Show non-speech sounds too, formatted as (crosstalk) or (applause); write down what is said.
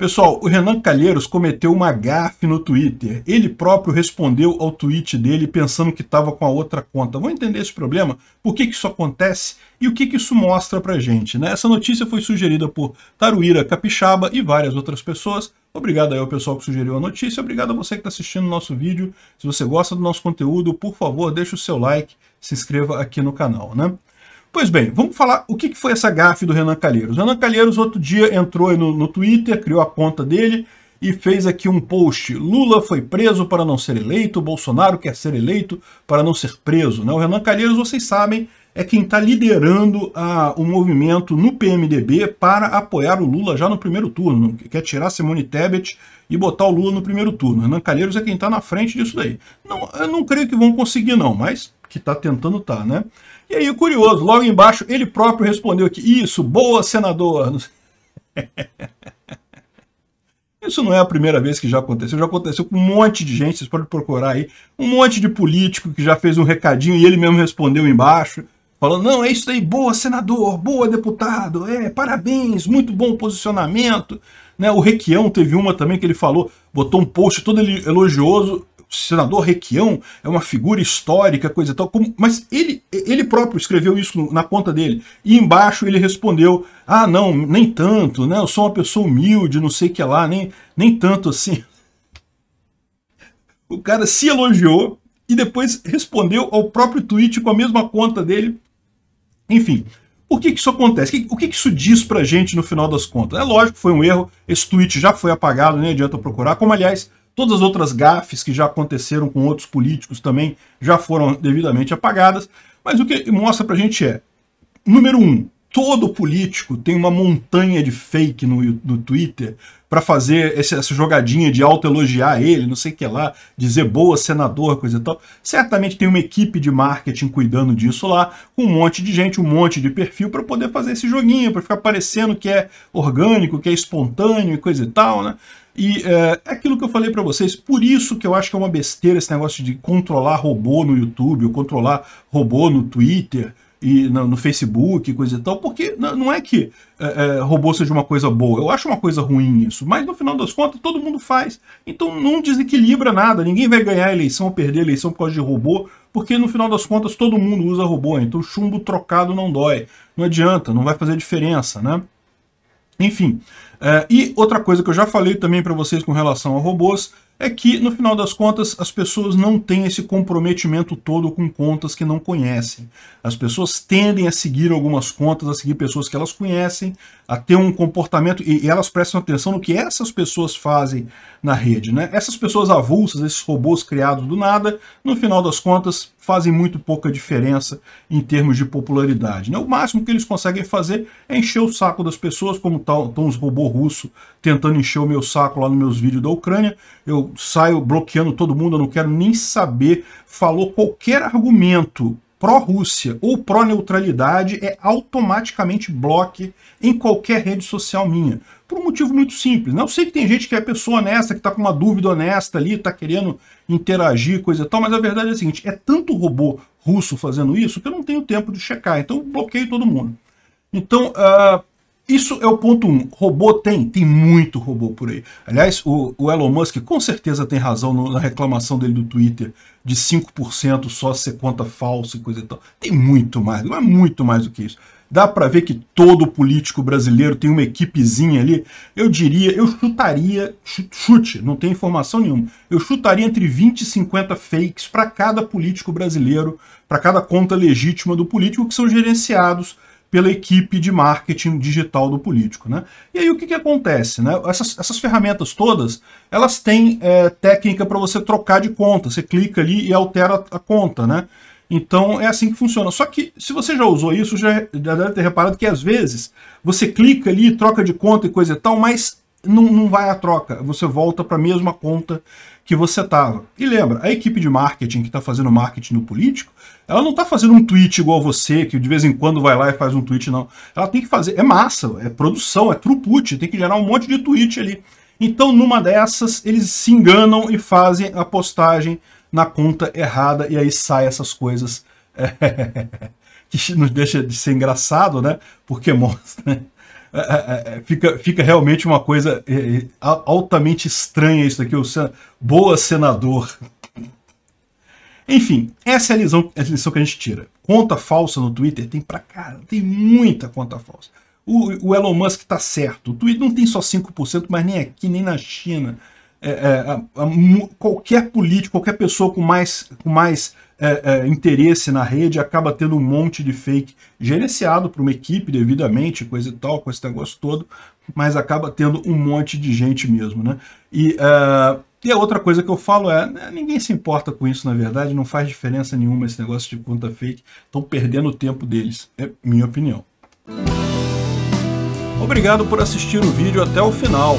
Pessoal, o Renan Calheiros cometeu uma gafe no Twitter. Ele próprio respondeu ao tweet dele pensando que estava com a outra conta. Vamos entender esse problema? Por que, que isso acontece? E o que, que isso mostra pra gente? Né? Essa notícia foi sugerida por Taruíra Capixaba e várias outras pessoas. Obrigado aí ao pessoal que sugeriu a notícia, obrigado a você que está assistindo o nosso vídeo. Se você gosta do nosso conteúdo, por favor, deixe o seu like, se inscreva aqui no canal. Né? Pois bem, vamos falar o que foi essa gafe do Renan Calheiros. Renan Calheiros outro dia entrou no, no Twitter, criou a conta dele e fez aqui um post. Lula foi preso para não ser eleito, Bolsonaro quer ser eleito para não ser preso. Né? O Renan Calheiros, vocês sabem, é quem está liderando a, o movimento no PMDB para apoiar o Lula já no primeiro turno. Quer tirar Simone Tebet e botar o Lula no primeiro turno. Renan Calheiros é quem está na frente disso daí. Não, eu não creio que vão conseguir não, mas que está tentando estar, tá, né? E aí, curioso, logo embaixo, ele próprio respondeu aqui, isso, boa, senador. (laughs) Isso não é a primeira vez que já aconteceu, já aconteceu com um monte de gente, vocês podem procurar aí, um monte de político que já fez um recadinho e ele mesmo respondeu embaixo, falando, não, é isso aí, boa, senador, boa, deputado, é, parabéns, muito bom posicionamento. Né? O Requião teve uma também que ele falou, botou um post todo elogioso, senador Requião é uma figura histórica, coisa e tal. Como, mas ele, ele próprio escreveu isso na conta dele. E embaixo ele respondeu: ah, não, nem tanto, né? Eu sou uma pessoa humilde, não sei o que lá, nem, nem tanto assim. O cara se elogiou e depois respondeu ao próprio tweet com a mesma conta dele. Enfim, por que, que isso acontece? O que, que isso diz pra gente no final das contas? É lógico que foi um erro, esse tweet já foi apagado, nem adianta procurar, como aliás Todas as outras gafes que já aconteceram com outros políticos também já foram devidamente apagadas. Mas o que mostra para a gente é, número um, todo político tem uma montanha de fake no, no Twitter para fazer esse, essa jogadinha de autoelogiar ele, não sei o que lá, dizer boa senador, coisa e tal. Certamente tem uma equipe de marketing cuidando disso lá, com um monte de gente, um monte de perfil para poder fazer esse joguinho, para ficar parecendo que é orgânico, que é espontâneo e coisa e tal, né? E é, é aquilo que eu falei para vocês, por isso que eu acho que é uma besteira esse negócio de controlar robô no YouTube, ou controlar robô no Twitter, e no, no Facebook, coisa e tal, porque não é que é, é, robô seja uma coisa boa. Eu acho uma coisa ruim isso, mas no final das contas todo mundo faz. Então não desequilibra nada, ninguém vai ganhar a eleição ou perder a eleição por causa de robô, porque no final das contas todo mundo usa robô, então chumbo trocado não dói. Não adianta, não vai fazer diferença, né? Enfim, é, e outra coisa que eu já falei também para vocês com relação a robôs, é que, no final das contas, as pessoas não têm esse comprometimento todo com contas que não conhecem. As pessoas tendem a seguir algumas contas, a seguir pessoas que elas conhecem, a ter um comportamento, e elas prestam atenção no que essas pessoas fazem na rede. Né? Essas pessoas avulsas, esses robôs criados do nada, no final das contas, fazem muito pouca diferença em termos de popularidade. Né? O máximo que eles conseguem fazer é encher o saco das pessoas, como estão tá, os robôs russos tentando encher o meu saco lá nos meus vídeos da Ucrânia. Eu saio bloqueando todo mundo, eu não quero nem saber. Falou qualquer argumento pró-Rússia ou pró-neutralidade é automaticamente bloque em qualquer rede social minha. Por um motivo muito simples. Não sei que tem gente que é pessoa honesta, que está com uma dúvida honesta ali, está querendo interagir, coisa e tal, mas a verdade é a seguinte, é tanto robô russo fazendo isso que eu não tenho tempo de checar, então bloqueio todo mundo. Então, uh, isso é o ponto um. Robô tem, tem muito robô por aí. Aliás, o, o Elon Musk com certeza tem razão no, na reclamação dele do Twitter de 5% só ser conta falsa e coisa e tal. Tem muito mais, não é muito mais do que isso. Dá para ver que todo político brasileiro tem uma equipezinha ali. Eu diria, eu chutaria, chute, não tem informação nenhuma. Eu chutaria entre 20 e 50 fakes para cada político brasileiro, para cada conta legítima do político que são gerenciados pela equipe de marketing digital do político. Né? E aí o que, que acontece? Né? Essas, essas ferramentas todas, elas têm é, técnica para você trocar de conta. Você clica ali e altera a conta. Né? Então é assim que funciona. Só que se você já usou isso, já, já deve ter reparado que às vezes você clica ali, troca de conta e coisa e tal, mas não, não vai a troca, você volta para a mesma conta que você estava. E lembra, a equipe de marketing que está fazendo marketing no político, ela não está fazendo um tweet igual você, que de vez em quando vai lá e faz um tweet, não. Ela tem que fazer, é massa, é produção, é throughput, tem que gerar um monte de tweet ali. Então, numa dessas, eles se enganam e fazem a postagem na conta errada, e aí sai essas coisas (laughs) que nos deixa de ser engraçado, né? Porque mostra é, é, é, é, fica, fica realmente uma coisa é, altamente estranha isso daqui, o sen... boa senador. Enfim, essa é a lição, a lição que a gente tira. Conta falsa no Twitter tem pra cara, tem muita conta falsa. O, o Elon Musk tá certo, o Twitter não tem só 5%, mas nem aqui, nem na China é, é qualquer político, qualquer pessoa com mais, com mais é, é, interesse na rede acaba tendo um monte de fake gerenciado por uma equipe devidamente, coisa e tal, com esse negócio todo, mas acaba tendo um monte de gente mesmo, né? E, uh, e a outra coisa que eu falo é, né, ninguém se importa com isso, na verdade, não faz diferença nenhuma esse negócio de conta fake, estão perdendo o tempo deles, é minha opinião. Obrigado por assistir o vídeo até o final.